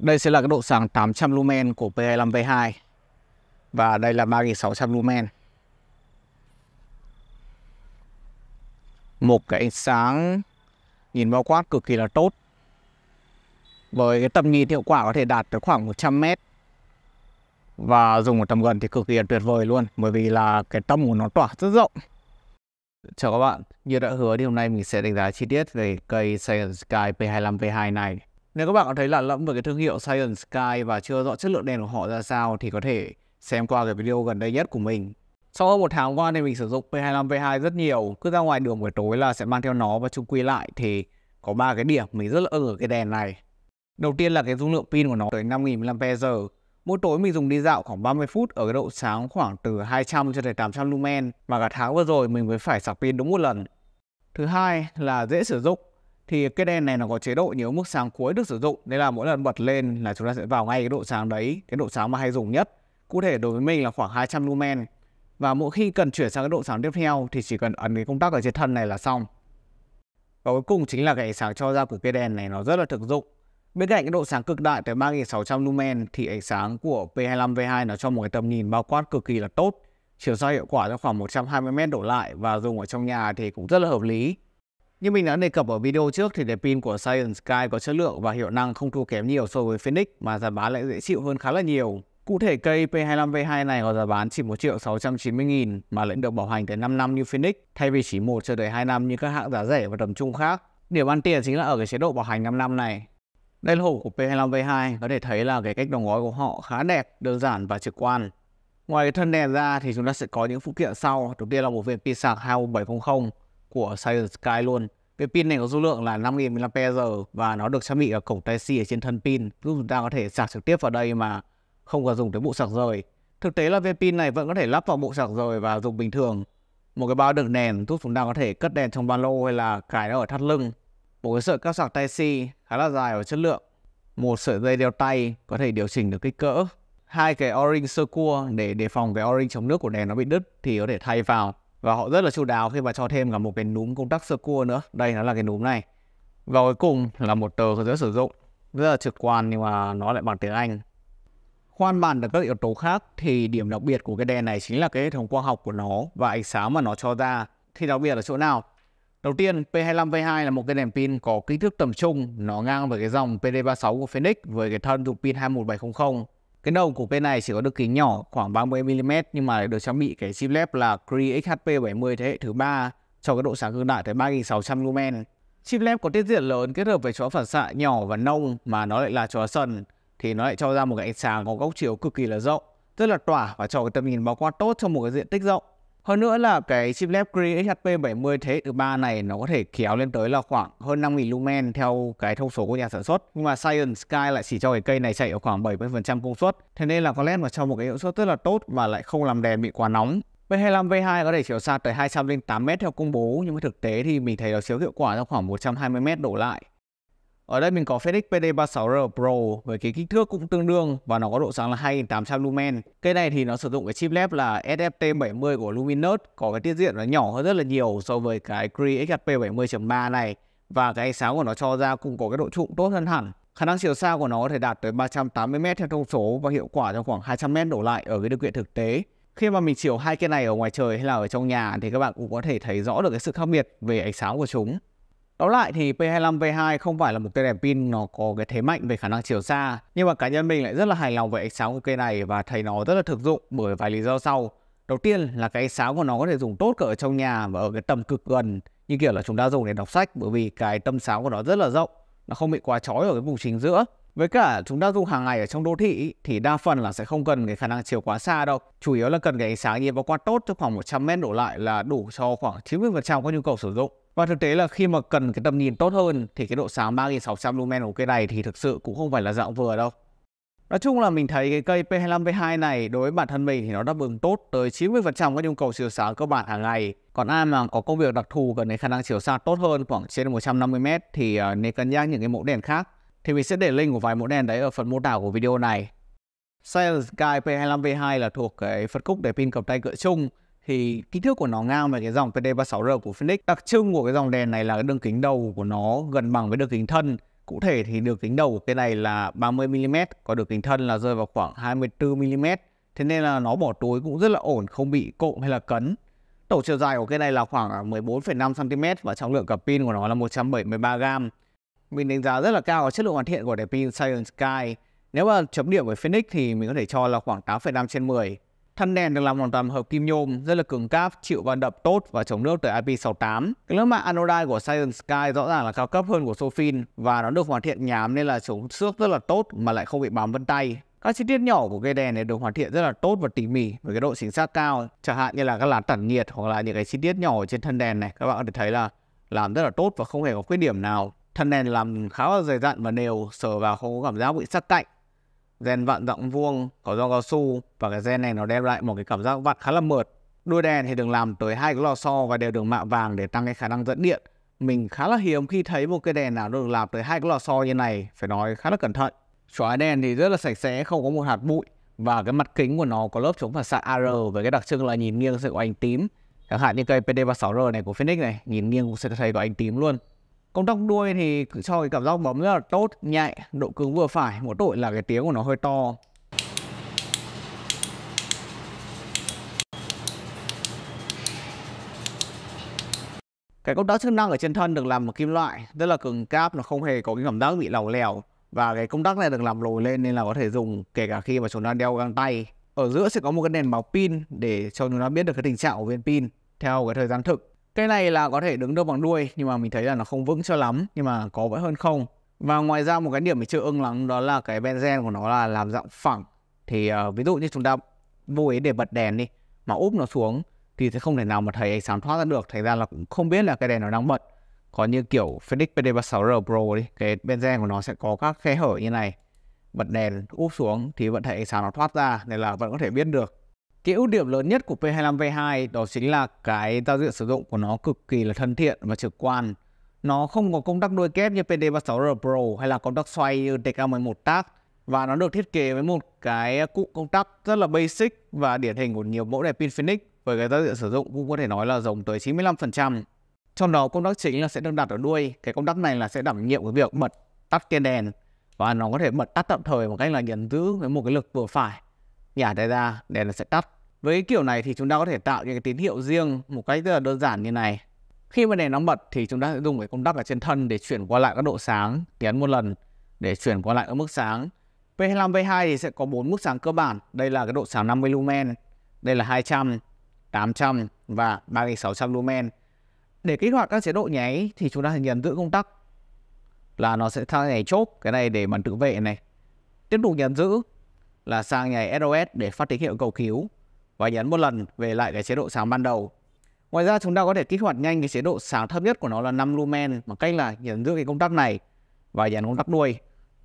Đây sẽ là cái độ sáng 800 lumen của P25V2 Và đây là 3600 lumen Một cái ánh sáng nhìn bao quát cực kỳ là tốt Với cái tầm nhìn hiệu quả có thể đạt tới khoảng 100 mét Và dùng ở tầm gần thì cực kỳ là tuyệt vời luôn Bởi vì là cái tâm của nó tỏa rất rộng Chào các bạn, như đã hứa thì hôm nay mình sẽ đánh giá chi tiết về cây Silent Sky P25V2 này nếu các bạn có thấy lạ lẫm về cái thương hiệu Silent Sky và chưa rõ chất lượng đèn của họ ra sao thì có thể xem qua cái video gần đây nhất của mình. Sau hơn một tháng qua thì mình sử dụng P25V2 rất nhiều, cứ ra ngoài đường buổi tối là sẽ mang theo nó và chung quy lại thì có ba cái điểm mình rất là ưng ở cái đèn này. Đầu tiên là cái dung lượng pin của nó tới 5.000 mAh. Mỗi tối mình dùng đi dạo khoảng 30 phút ở cái độ sáng khoảng từ 200 cho tới 800 lumen và cả tháng vừa rồi mình mới phải sạc pin đúng một lần. Thứ hai là dễ sử dụng thì cái đèn này nó có chế độ nhiều mức sáng cuối được sử dụng nên là mỗi lần bật lên là chúng ta sẽ vào ngay cái độ sáng đấy cái độ sáng mà hay dùng nhất cụ thể đối với mình là khoảng 200 lumen và mỗi khi cần chuyển sang cái độ sáng tiếp theo thì chỉ cần ấn cái công tắc ở trên thân này là xong và cuối cùng chính là cái ánh sáng cho ra của cây đèn này nó rất là thực dụng bên cạnh cái độ sáng cực đại tới 3600 lumen thì ánh sáng của P25V2 nó cho một cái tầm nhìn bao quát cực kỳ là tốt chiều soi hiệu quả cho khoảng 120m đổ lại và dùng ở trong nhà thì cũng rất là hợp lý như mình đã đề cập ở video trước thì đèn pin của Science Sky có chất lượng và hiệu năng không thua kém nhiều so với Phoenix mà giá bán lại dễ chịu hơn khá là nhiều. Cụ thể cây P25V2 này có giá bán chỉ 1 triệu 690 nghìn mà lại được bảo hành tới 5 năm như Phoenix thay vì chỉ 1 cho tới 2 năm như các hãng giá rẻ và tầm trung khác. Điểm ăn tiền chính là ở cái chế độ bảo hành 5 năm này. Đây là hộp của P25V2 có thể thấy là cái cách đóng gói của họ khá đẹp, đơn giản và trực quan. Ngoài cái thân đèn ra thì chúng ta sẽ có những phụ kiện sau. Đầu tiên là một viên pin sạc 21700 của Silent Sky luôn. Cái pin này có dung lượng là 5000 mAh và nó được trang bị ở cổng Type-C ở trên thân pin, giúp chúng ta có thể sạc trực tiếp vào đây mà không cần dùng tới bộ sạc rời. Thực tế là viên pin này vẫn có thể lắp vào bộ sạc rời và dùng bình thường. Một cái bao đựng đèn giúp chúng ta có thể cất đèn trong ba lô hay là cài nó ở thắt lưng. Một cái sợi cáp sạc Type-C khá là dài và chất lượng. Một sợi dây đeo tay có thể điều chỉnh được kích cỡ. Hai cái o-ring sơ cua để đề phòng cái o-ring chống nước của đèn nó bị đứt thì có thể thay vào và họ rất là chu đáo khi mà cho thêm cả một cái núm công tắc sơ cua nữa đây nó là cái núm này và cuối cùng là một tờ hướng dẫn sử dụng rất là trực quan nhưng mà nó lại bằng tiếng Anh khoan bàn được các yếu tố khác thì điểm đặc biệt của cái đèn này chính là cái hệ thống quang học của nó và ánh sáng mà nó cho ra thì đặc biệt ở chỗ nào Đầu tiên, P25V2 là một cái đèn pin có kích thước tầm trung, nó ngang với cái dòng PD36 của Phoenix với cái thân dụng pin 21700 cái đầu của bên này chỉ có được kính nhỏ khoảng 30mm nhưng mà được trang bị cái chip LED là Cree XHP70 thế hệ thứ 3 cho cái độ sáng cực đại tới 3600 lumen. Chip LED có tiết diện lớn kết hợp với chó phản xạ nhỏ và nông mà nó lại là chó sần thì nó lại cho ra một cái ánh sáng có góc chiếu cực kỳ là rộng, rất là tỏa và cho cái tầm nhìn bao quát tốt cho một cái diện tích rộng. Hơn nữa là cái chip led Cree XHP70 thế hệ thứ ba này nó có thể kéo lên tới là khoảng hơn 5.000 lumen theo cái thông số của nhà sản xuất. Nhưng mà Science Sky lại chỉ cho cái cây này chạy ở khoảng 70% công suất. Thế nên là có lẽ mà cho một cái hiệu suất rất là tốt và lại không làm đèn bị quá nóng. V25 V2 có thể chiếu xa tới 208m theo công bố nhưng mà thực tế thì mình thấy nó chiếu hiệu quả ra khoảng 120m đổ lại. Ở đây mình có Fenix PD36R Pro với cái kích thước cũng tương đương và nó có độ sáng là 2800 lumen. Cây này thì nó sử dụng cái chip LED là SFT70 của Luminous, có cái tiết diện nó nhỏ hơn rất là nhiều so với cái Cree XHP70.3 này và cái ánh sáng của nó cho ra cũng có cái độ trụng tốt hơn hẳn. Khả năng chiều xa của nó có thể đạt tới 380m theo thông số và hiệu quả trong khoảng 200m đổ lại ở cái điều kiện thực tế. Khi mà mình chiều hai cây này ở ngoài trời hay là ở trong nhà thì các bạn cũng có thể thấy rõ được cái sự khác biệt về ánh sáng của chúng. Tóm lại thì P25V2 không phải là một cây đèn pin nó có cái thế mạnh về khả năng chiều xa, nhưng mà cá nhân mình lại rất là hài lòng về ánh sáng của cây này và thấy nó rất là thực dụng bởi vài lý do sau. Đầu tiên là cái ánh sáng của nó có thể dùng tốt cả ở trong nhà và ở cái tầm cực gần như kiểu là chúng ta dùng để đọc sách bởi vì cái tâm sáng của nó rất là rộng, nó không bị quá chói ở cái vùng chính giữa. Với cả chúng ta dùng hàng ngày ở trong đô thị thì đa phần là sẽ không cần cái khả năng chiều quá xa đâu. Chủ yếu là cần cái ánh sáng nhìn vào qua tốt cho khoảng 100m đổ lại là đủ cho khoảng 90% các nhu cầu sử dụng. Và thực tế là khi mà cần cái tầm nhìn tốt hơn thì cái độ sáng 3600 lumen của cây này thì thực sự cũng không phải là dạng vừa đâu. Nói chung là mình thấy cái cây P25V2 này đối với bản thân mình thì nó đáp ứng tốt tới 90% các nhu cầu chiếu sáng cơ bản hàng ngày. Còn ai mà có công việc đặc thù cần đến khả năng chiếu sáng tốt hơn khoảng trên 150m thì ờ, nên cân nhắc những cái mẫu đèn khác. Thì mình sẽ để link của vài mẫu đèn đấy ở phần mô tả của video này. Silent Sky P25V2 là thuộc cái phân khúc để pin cầm tay cỡ chung thì kích thước của nó ngang với cái dòng PD36R của Phoenix. Đặc trưng của cái dòng đèn này là cái đường kính đầu của nó gần bằng với đường kính thân. Cụ thể thì đường kính đầu của cái này là 30mm, còn đường kính thân là rơi vào khoảng 24mm. Thế nên là nó bỏ túi cũng rất là ổn, không bị cộm hay là cấn. Tổng chiều dài của cái này là khoảng 14,5cm và trọng lượng cặp pin của nó là 173g. Mình đánh giá rất là cao ở chất lượng hoàn thiện của đèn pin Silent Sky. Nếu mà chấm điểm với Phoenix thì mình có thể cho là khoảng 8,5 trên 10. Thân đèn được làm hoàn toàn hợp kim nhôm, rất là cứng cáp, chịu va đập tốt và chống nước từ IP68. Cái lớp mạ anodize của Silent Sky rõ ràng là cao cấp hơn của Sofin và nó được hoàn thiện nhám nên là chống xước rất là tốt mà lại không bị bám vân tay. Các chi tiết nhỏ của cây đèn này được hoàn thiện rất là tốt và tỉ mỉ với cái độ chính xác cao, chẳng hạn như là các lá tản nhiệt hoặc là những cái chi tiết nhỏ trên thân đèn này, các bạn có thể thấy là làm rất là tốt và không hề có khuyết điểm nào. Thân đèn làm khá là dày dặn và đều, sờ vào không có cảm giác bị sắc cạnh gen vặn rộng vuông có do cao su và cái gen này nó đem lại một cái cảm giác vặn khá là mượt đuôi đèn thì được làm tới hai cái lò xo và đều được mạ vàng để tăng cái khả năng dẫn điện mình khá là hiếm khi thấy một cái đèn nào được làm tới hai cái lò xo như này phải nói khá là cẩn thận chói đèn thì rất là sạch sẽ không có một hạt bụi và cái mặt kính của nó có lớp chống phản xạ AR với cái đặc trưng là nhìn nghiêng sẽ có ánh tím chẳng hạn như cây PD36R này của Phoenix này nhìn nghiêng cũng sẽ thấy có ánh tím luôn Công tắc đuôi thì cho cái cảm giác bấm rất là tốt, nhạy, độ cứng vừa phải, một tội là cái tiếng của nó hơi to. Cái công tắc chức năng ở trên thân được làm bằng kim loại, rất là cứng cáp, nó không hề có cái cảm giác bị lỏng lẻo. Và cái công tắc này được làm lồi lên nên là có thể dùng kể cả khi mà chúng ta đeo găng tay. Ở giữa sẽ có một cái đèn báo pin để cho chúng ta biết được cái tình trạng của viên pin theo cái thời gian thực. Cái này là có thể đứng được bằng đuôi nhưng mà mình thấy là nó không vững cho lắm nhưng mà có vẫn hơn không. Và ngoài ra một cái điểm mình chưa ưng lắm đó là cái benzen của nó là làm dạng phẳng. Thì uh, ví dụ như chúng ta vô ý để bật đèn đi mà úp nó xuống thì sẽ không thể nào mà thấy ánh sáng thoát ra được. Thành ra là cũng không biết là cái đèn nó đang bật. Còn như kiểu Felix PD36R Pro đi, cái benzen của nó sẽ có các khe hở như này. Bật đèn úp xuống thì vẫn thấy ánh sáng nó thoát ra nên là vẫn có thể biết được. Cái ưu điểm lớn nhất của P25V2 đó chính là cái giao diện sử dụng của nó cực kỳ là thân thiện và trực quan. Nó không có công tắc đuôi kép như PD36R Pro hay là công tắc xoay như TK11 TAC và nó được thiết kế với một cái cụ công tắc rất là basic và điển hình của nhiều mẫu đèn pin Phoenix với cái giao diện sử dụng cũng có thể nói là rồng tới 95%. Trong đó công tắc chính là sẽ được đặt ở đuôi. Cái công tắc này là sẽ đảm nhiệm cái việc bật tắt cái đèn và nó có thể bật tắt tạm thời một cách là nhấn giữ với một cái lực vừa phải nhả đèn ra đèn nó sẽ tắt với cái kiểu này thì chúng ta có thể tạo những cái tín hiệu riêng một cách rất là đơn giản như này khi mà đèn nóng bật thì chúng ta sẽ dùng cái công tắc ở trên thân để chuyển qua lại các độ sáng nhấn một lần để chuyển qua lại các mức sáng P25 V2 thì sẽ có bốn mức sáng cơ bản đây là cái độ sáng 50 lumen đây là 200 800 và 3600 lumen để kích hoạt các chế độ nháy thì chúng ta sẽ nhấn giữ công tắc là nó sẽ thay nhảy chốt cái này để bật tự vệ này tiếp tục nhấn giữ là sang nhảy SOS để phát tín hiệu cầu cứu và nhấn một lần về lại cái chế độ sáng ban đầu. Ngoài ra chúng ta có thể kích hoạt nhanh cái chế độ sáng thấp nhất của nó là 5 lumen bằng cách là nhấn giữ cái công tắc này và nhấn công tắc đuôi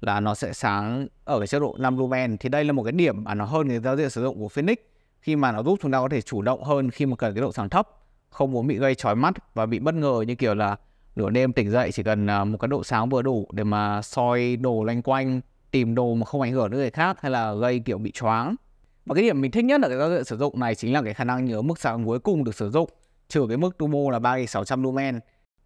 là nó sẽ sáng ở cái chế độ 5 lumen thì đây là một cái điểm mà nó hơn cái giao diện sử dụng của Phoenix khi mà nó giúp chúng ta có thể chủ động hơn khi mà cần cái độ sáng thấp không muốn bị gây chói mắt và bị bất ngờ như kiểu là nửa đêm tỉnh dậy chỉ cần à, một cái độ sáng vừa đủ để mà soi đồ loanh quanh tìm đồ mà không ảnh hưởng đến người khác hay là gây kiểu bị choáng và cái điểm mình thích nhất ở cái giao diện sử dụng này chính là cái khả năng nhớ mức sáng cuối cùng được sử dụng trừ cái mức Tumo là 3600 lumen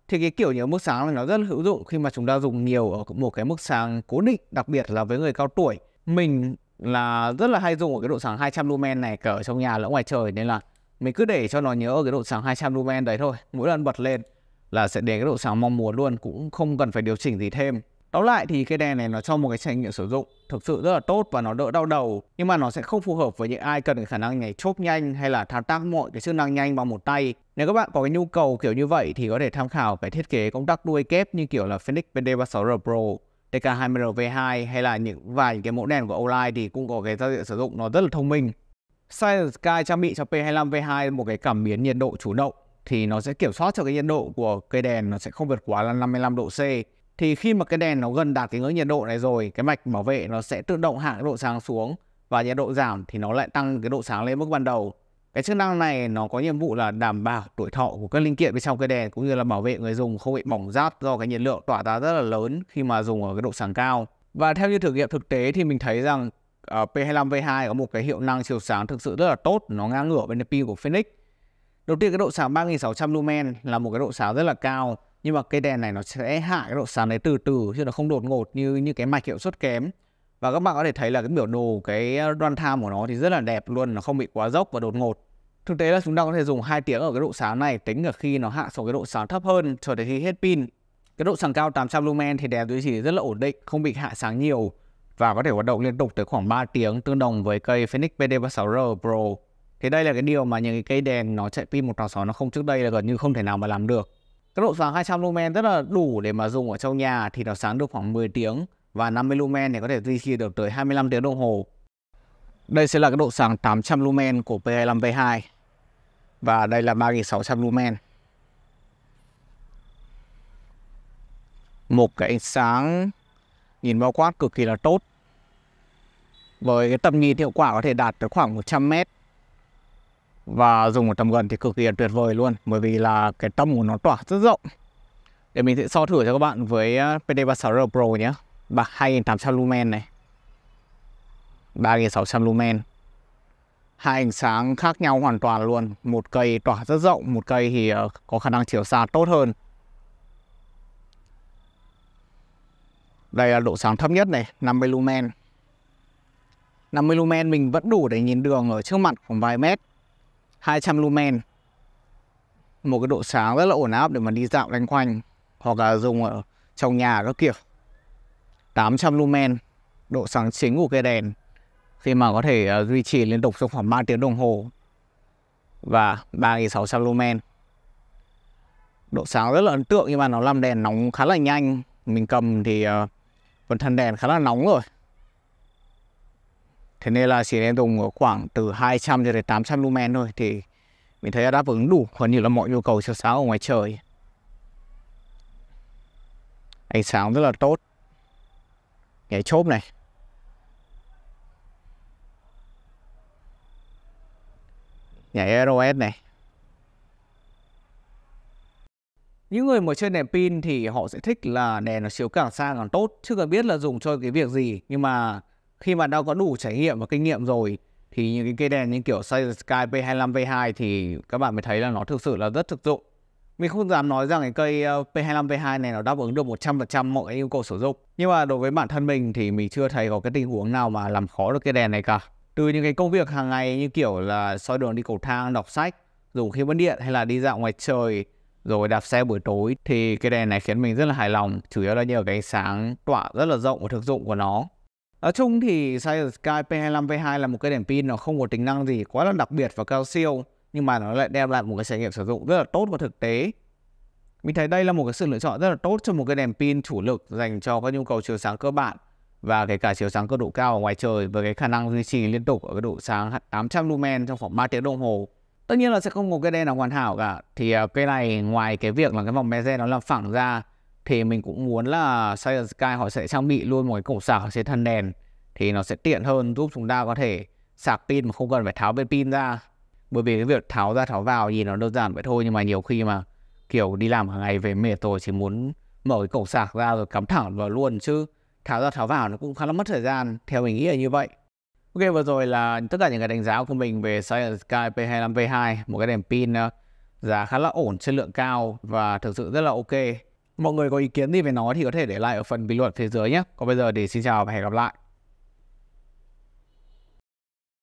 thì cái kiểu nhớ mức sáng này nó rất hữu dụng khi mà chúng ta dùng nhiều ở một cái mức sáng cố định đặc biệt là với người cao tuổi mình là rất là hay dùng ở cái độ sáng 200 lumen này cả ở trong nhà lẫn ngoài trời nên là mình cứ để cho nó nhớ ở cái độ sáng 200 lumen đấy thôi mỗi lần bật lên là sẽ để cái độ sáng mong muốn luôn cũng không cần phải điều chỉnh gì thêm Tóm lại thì cái đèn này nó cho một cái trải nghiệm sử dụng thực sự rất là tốt và nó đỡ đau đầu nhưng mà nó sẽ không phù hợp với những ai cần cái khả năng nhảy chốt nhanh hay là thao tác mọi cái chức năng nhanh bằng một tay. Nếu các bạn có cái nhu cầu kiểu như vậy thì có thể tham khảo cái thiết kế công tắc đuôi kép như kiểu là Phoenix PD36R Pro, tk 20 V2 hay là những vài cái mẫu đèn của Olight e thì cũng có cái giao diện sử dụng nó rất là thông minh. Silent Sky trang bị cho P25 V2 một cái cảm biến nhiệt độ chủ động thì nó sẽ kiểm soát cho cái nhiệt độ của cây đèn nó sẽ không vượt quá là 55 độ C thì khi mà cái đèn nó gần đạt cái ngưỡng nhiệt độ này rồi cái mạch bảo vệ nó sẽ tự động hạ cái độ sáng xuống và nhiệt độ giảm thì nó lại tăng cái độ sáng lên mức ban đầu cái chức năng này nó có nhiệm vụ là đảm bảo tuổi thọ của các linh kiện bên trong cái đèn cũng như là bảo vệ người dùng không bị bỏng rát do cái nhiệt lượng tỏa ra rất là lớn khi mà dùng ở cái độ sáng cao và theo như thử nghiệm thực tế thì mình thấy rằng ở ờ, P25V2 có một cái hiệu năng chiều sáng thực sự rất là tốt nó ngang ngửa với pin của Phoenix đầu tiên cái độ sáng 3600 lumen là một cái độ sáng rất là cao nhưng mà cây đèn này nó sẽ hạ cái độ sáng đấy từ từ chứ nó không đột ngột như như cái mạch hiệu suất kém và các bạn có thể thấy là cái biểu đồ cái run ờ, time của nó thì rất là đẹp luôn nó không bị quá dốc và đột ngột thực tế là chúng ta có thể dùng 2 tiếng ở cái độ sáng này tính ở khi nó hạ xuống cái độ sáng thấp hơn cho đến khi hết pin cái độ sáng cao 800 lumen thì đèn duy trì rất là ổn định không bị hạ sáng nhiều và có thể hoạt động liên tục tới khoảng 3 tiếng tương đồng với cây Phoenix PD36R Pro thì đây là cái điều mà những cái cây đèn nó chạy pin 1.6 nó không trước đây là gần như không thể nào mà làm được cái độ sáng 200 lumen rất là đủ để mà dùng ở trong nhà thì nó sáng được khoảng 10 tiếng và 50 lumen thì có thể duy trì được tới 25 tiếng đồng hồ. Đây sẽ là cái độ sáng 800 lumen của P25V2 và đây là 3600 lumen. Một cái ánh sáng nhìn bao quát cực kỳ là tốt. Với cái tầm nhìn hiệu quả có thể đạt tới khoảng 100 mét và dùng một tầm gần thì cực kỳ tuyệt vời luôn bởi vì là cái tâm của nó tỏa rất rộng để mình sẽ so thử cho các bạn với ờ, PD36R Pro nhé bạc 2800 lumen này 3600 lumen hai ánh sáng khác nhau hoàn toàn luôn một cây tỏa rất rộng một cây thì ờ, có khả năng chiều xa tốt hơn đây là độ sáng thấp nhất này 50 lumen 50 lumen mình vẫn đủ để nhìn đường ở trước mặt khoảng vài mét 200 lumen một cái độ sáng rất là ổn áp để mà đi dạo lanh quanh hoặc là dùng ở trong nhà các kiểu 800 lumen độ sáng chính của cây đèn khi mà có thể uh, duy trì liên tục trong khoảng 3 tiếng đồng hồ và 3600 lumen độ sáng rất là ấn tượng nhưng mà nó làm đèn nóng khá là nhanh mình cầm thì uh, phần thân đèn khá là nóng rồi thế nên là chỉ nên dùng khoảng từ 200 cho đến 800 lumen thôi thì mình thấy đã đáp ứng đủ gần như là mọi nhu cầu chiếu sáng ở ngoài trời ánh sáng rất là tốt nhảy chốt này nhảy ROS này Những người mà chơi đèn pin thì họ sẽ thích là đèn nó chiếu càng xa càng tốt Chứ cần biết là dùng cho cái việc gì Nhưng mà khi mà đã có đủ trải nghiệm và kinh nghiệm rồi thì những cái cây đèn như kiểu Sky P25 V2 thì các bạn mới thấy là nó thực sự là rất thực dụng. Mình không dám nói rằng cái cây ờ, P25 V2 này nó đáp ứng được 100% mọi yêu cầu sử dụng. Nhưng mà đối với bản thân mình thì mình chưa thấy có cái tình huống nào mà làm khó được cái đèn này cả. Từ những cái công việc hàng ngày như kiểu là soi đường đi cầu thang, đọc sách, dùng khi mất điện hay là đi dạo ngoài trời rồi đạp xe buổi tối thì cái đèn này khiến mình rất là hài lòng chủ yếu là nhờ cái sáng tỏa rất là rộng và thực dụng của nó Nói chung thì Silent Sky P25V2 là một cái đèn pin nó không có tính năng gì quá là đặc biệt và cao siêu nhưng mà nó lại đem lại một cái trải nghiệm sử dụng rất là tốt và thực tế. Mình thấy đây là một cái sự lựa chọn rất là tốt cho một cái đèn pin chủ lực dành cho các nhu cầu chiếu sáng cơ bản và kể cả chiếu sáng cơ độ cao ở ngoài trời với cái khả năng duy trì liên tục ở cái độ sáng 800 lumen trong khoảng 3 tiếng đồng hồ. Tất nhiên là sẽ không có cái đèn nào hoàn hảo cả. Thì à, cái này ngoài cái việc là cái vòng mezen nó làm phẳng ra thì mình cũng muốn là Silent Sky họ sẽ trang bị luôn một cái cổng sạc trên thân đèn thì nó sẽ tiện hơn giúp chúng ta có thể sạc pin mà không cần phải tháo bên pin ra bởi vì cái việc tháo ra tháo vào gì nó đơn giản vậy thôi nhưng mà nhiều khi mà kiểu đi làm hàng ngày về mệt rồi chỉ muốn mở cái cổng sạc ra rồi cắm thẳng vào luôn chứ tháo ra tháo vào nó cũng khá là mất thời gian theo mình nghĩ là như vậy Ok vừa rồi là tất cả những cái đánh giá của mình về Silent Sky P25V2 một cái đèn pin ờ, giá khá là ổn chất lượng cao và thực sự rất là ok mọi người có ý kiến gì về nó thì có thể để lại ở phần bình luận phía dưới nhé còn bây giờ thì xin chào và hẹn gặp lại